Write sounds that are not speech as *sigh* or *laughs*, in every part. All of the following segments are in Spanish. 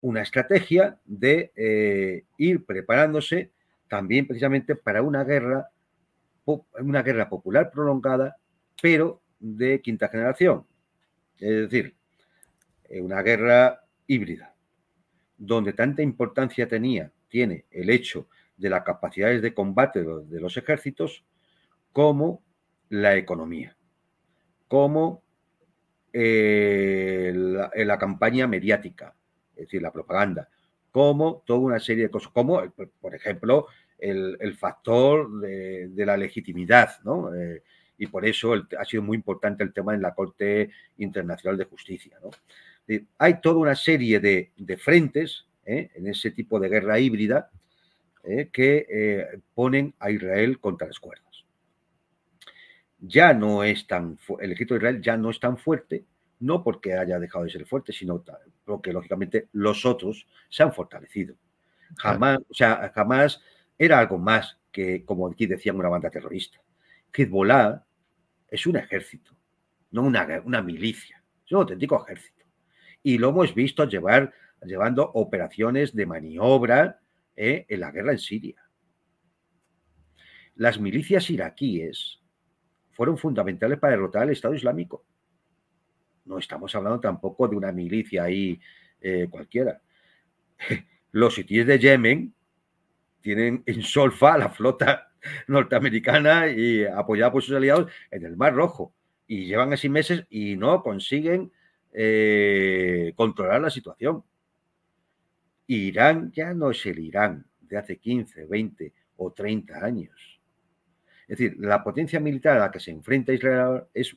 una estrategia de eh, ir preparándose también precisamente para una guerra, una guerra popular prolongada, pero de quinta generación. Es decir, eh, una guerra híbrida, donde tanta importancia tenía, tiene el hecho de las capacidades de combate de los ejércitos como la economía, como eh, la campaña mediática, es decir, la propaganda, como toda una serie de cosas, como, por ejemplo, el, factor de, la legitimidad, ¿no? Eh, y por eso ha sido muy importante el tema en la Corte Internacional de Justicia, ¿no? Eh, hay toda una serie de, frentes ¿eh? en ese tipo de guerra híbrida que ponen a Israel contra las cuerdas. Ya no es tan, el ejército de Israel ya no es tan fuerte, no porque haya dejado de ser fuerte, sino porque lógicamente los otros se han fortalecido. Jamás, o sea, jamás era algo más que, como aquí decían, una banda terrorista. Hezbollah es un ejército, no una, milicia, es un auténtico ejército. Y lo hemos visto llevar, llevando operaciones de maniobra eh, en la guerra en Siria. Las milicias iraquíes fueron fundamentales para derrotar al Estado Islámico no estamos hablando tampoco de una milicia ahí eh, cualquiera. *laughs* Los sitios de Yemen tienen en solfa la flota *laughs* norteamericana y apoyada por sus aliados en el Mar Rojo. Y llevan así meses y no consiguen eh, controlar la situación. Irán ya no es el Irán de hace 15, 20 o 30 años. Es decir, la potencia militar a la que se enfrenta Israel es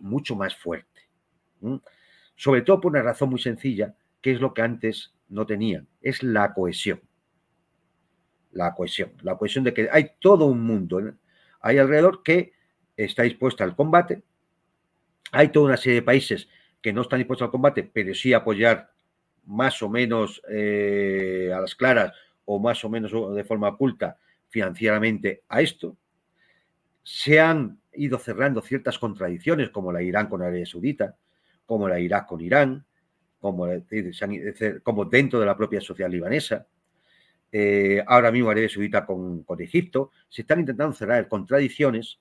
mucho más fuerte. Sobre todo por una razón muy sencilla, que es lo que antes no tenían, es la cohesión. La cohesión, la cohesión de que hay todo un mundo ¿eh? hay alrededor que está dispuesto al combate, hay toda una serie de países que no están dispuestos al combate, pero sí apoyar más o menos eh, a las claras o más o menos de forma oculta financieramente a esto. Se han ido cerrando ciertas contradicciones, como la Irán con Arabia Saudita, como la Irak con Irán, como, como dentro de la propia sociedad libanesa. Eh, ahora mismo Arabia Saudita con, con Egipto, se están intentando cerrar contradicciones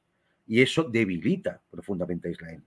y eso debilita profundamente a Israel.